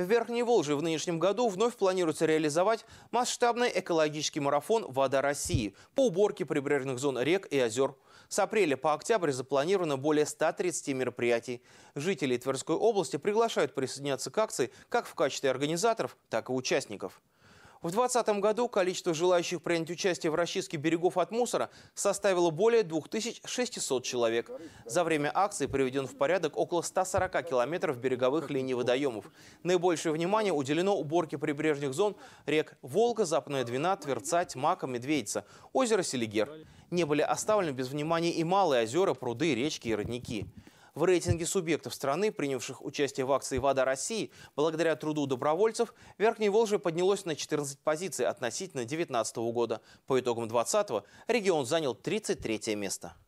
В Верхней Волже в нынешнем году вновь планируется реализовать масштабный экологический марафон «Вода России» по уборке прибрежных зон рек и озер. С апреля по октябрь запланировано более 130 мероприятий. Жителей Тверской области приглашают присоединяться к акции как в качестве организаторов, так и участников. В 2020 году количество желающих принять участие в расчистке берегов от мусора составило более 2600 человек. За время акции приведен в порядок около 140 километров береговых линий водоемов. Наибольшее внимание уделено уборке прибрежных зон рек Волга, Западная Двина, Тверца, Тьмака, Медведица, озеро Селигер. Не были оставлены без внимания и малые озера, пруды, речки и родники. В рейтинге субъектов страны, принявших участие в акции «Вода России», благодаря труду добровольцев, Верхняя Волжье поднялось на 14 позиций относительно 2019 года. По итогам 2020 регион занял 33 место.